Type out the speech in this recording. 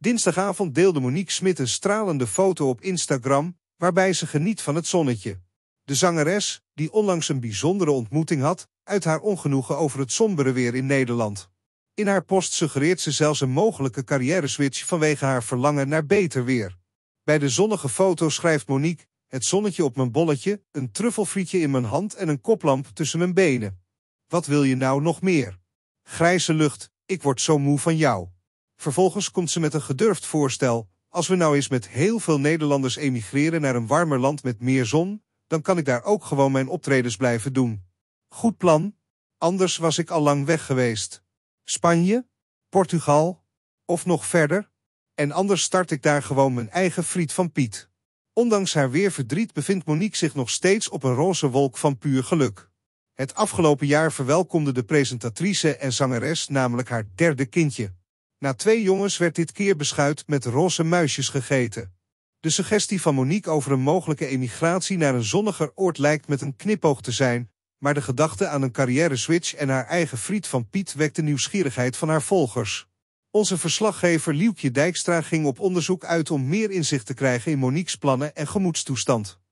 Dinsdagavond deelde Monique Smit een stralende foto op Instagram, waarbij ze geniet van het zonnetje. De zangeres, die onlangs een bijzondere ontmoeting had, uit haar ongenoegen over het sombere weer in Nederland. In haar post suggereert ze zelfs een mogelijke carrièreswitch vanwege haar verlangen naar beter weer. Bij de zonnige foto schrijft Monique, het zonnetje op mijn bolletje, een truffelfrietje in mijn hand en een koplamp tussen mijn benen. Wat wil je nou nog meer? Grijze lucht, ik word zo moe van jou. Vervolgens komt ze met een gedurfd voorstel. Als we nou eens met heel veel Nederlanders emigreren naar een warmer land met meer zon, dan kan ik daar ook gewoon mijn optredens blijven doen. Goed plan, anders was ik al lang weg geweest. Spanje, Portugal of nog verder. En anders start ik daar gewoon mijn eigen friet van Piet. Ondanks haar weer verdriet bevindt Monique zich nog steeds op een roze wolk van puur geluk. Het afgelopen jaar verwelkomde de presentatrice en zangeres namelijk haar derde kindje. Na twee jongens werd dit keer beschuit met roze muisjes gegeten. De suggestie van Monique over een mogelijke emigratie naar een zonniger oord lijkt met een knipoog te zijn, maar de gedachte aan een carrière-switch en haar eigen friet van Piet wekte nieuwsgierigheid van haar volgers. Onze verslaggever Lielkje Dijkstra ging op onderzoek uit om meer inzicht te krijgen in Monique's plannen en gemoedstoestand.